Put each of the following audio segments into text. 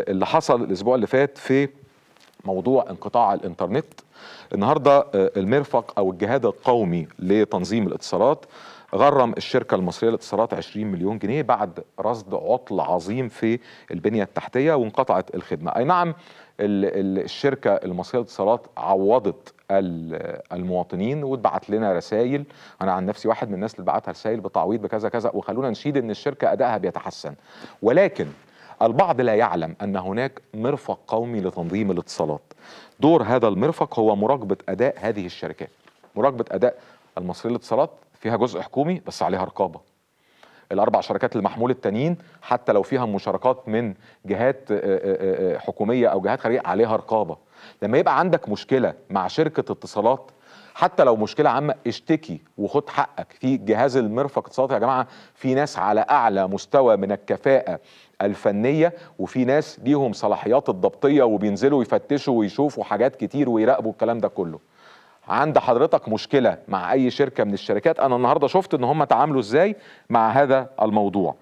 اللي حصل الاسبوع اللي فات في موضوع انقطاع الانترنت النهارده آه، المرفق او الجهاد القومي لتنظيم الاتصالات غرم الشركة المصرية للاتصالات 20 مليون جنيه بعد رصد عطل عظيم في البنية التحتية وانقطعت الخدمة أي نعم الشركة المصرية للاتصالات عوضت المواطنين واتبعت لنا رسائل انا عن نفسي واحد من الناس اللي بعتها رسائل بتعويض بكذا كذا وخلونا نشيد ان الشركه ادائها بيتحسن ولكن البعض لا يعلم أن هناك مرفق قومي لتنظيم الاتصالات دور هذا المرفق هو مراقبة أداء هذه الشركات مراقبة أداء المصرية للاتصالات فيها جزء حكومي بس عليها رقابة الأربع شركات المحمول التانيين حتى لو فيها مشاركات من جهات آه، آه، آه، حكومية أو جهات خارجية عليها رقابة لما يبقى عندك مشكلة مع شركة اتصالات حتى لو مشكله عامه اشتكي وخد حقك في جهاز المرفق اقتصادي يا جماعه في ناس على اعلى مستوى من الكفاءه الفنيه وفي ناس ليهم صلاحيات الضبطيه وبينزلوا يفتشوا ويشوفوا حاجات كتير ويراقبوا الكلام ده كله عند حضرتك مشكله مع اي شركه من الشركات انا النهارده شفت ان هم تعاملوا ازاي مع هذا الموضوع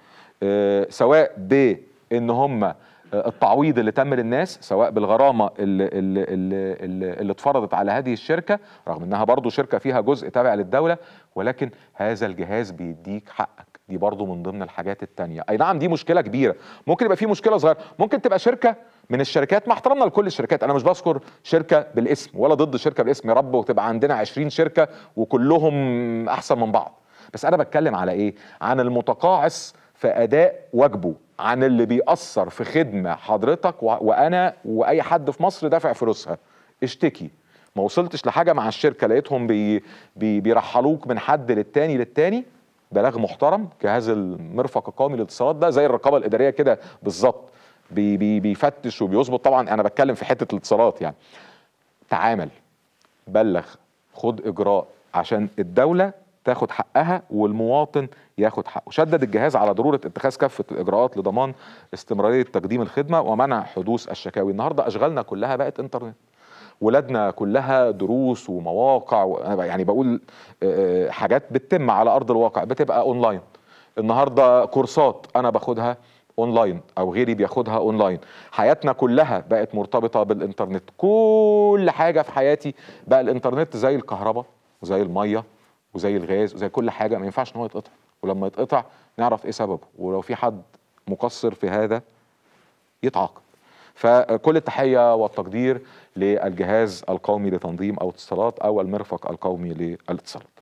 أه سواء بان هم آه، التعويض اللي تم للناس سواء بالغرامه اللي, اللي, اللي, اللي اتفرضت على هذه الشركه رغم انها برضو شركه فيها جزء تابع للدوله ولكن هذا الجهاز بيديك حقك دي برضو من ضمن الحاجات التانية اي نعم دي مشكلة كبيرة ممكن يبقى في مشكلة صغيرة ممكن تبقى شركة من الشركات مع احترامنا لكل الشركات انا مش بذكر شركة بالاسم ولا ضد شركة بالاسم يا رب وتبقى عندنا 20 شركة وكلهم احسن من بعض بس انا بتكلم على ايه عن المتقاعس في اداء واجبه عن اللي بيأثر في خدمه حضرتك وانا واي حد في مصر دافع فلوسها اشتكي ما وصلتش لحاجه مع الشركه لقيتهم بي بي بيرحلوك من حد للتاني للتاني بلاغ محترم جهاز المرفق القومي للاتصالات ده زي الرقابه الاداريه كده بالظبط بي بي بيفتش وبيظبط طبعا انا بتكلم في حته الاتصالات يعني تعامل بلغ خد اجراء عشان الدوله تاخد حقها والمواطن ياخد حقه شدد الجهاز على ضروره اتخاذ كافه الاجراءات لضمان استمراريه تقديم الخدمه ومنع حدوث الشكاوي النهارده اشغالنا كلها بقت انترنت ولادنا كلها دروس ومواقع يعني بقول آه، آه، حاجات بتتم على ارض الواقع بتبقى اونلاين النهارده كورسات انا باخدها اونلاين او غيري بياخدها اونلاين حياتنا كلها بقت مرتبطه بالانترنت كل حاجه في حياتي بقى الانترنت زي الكهرباء زي الميه وزي الغاز وزي كل حاجه ما ينفعش ان هو يتقطع ولما يتقطع نعرف ايه سببه ولو في حد مقصر في هذا يتعاقب فكل التحيه والتقدير للجهاز القومي لتنظيم او الاتصالات او المرفق القومي للاتصالات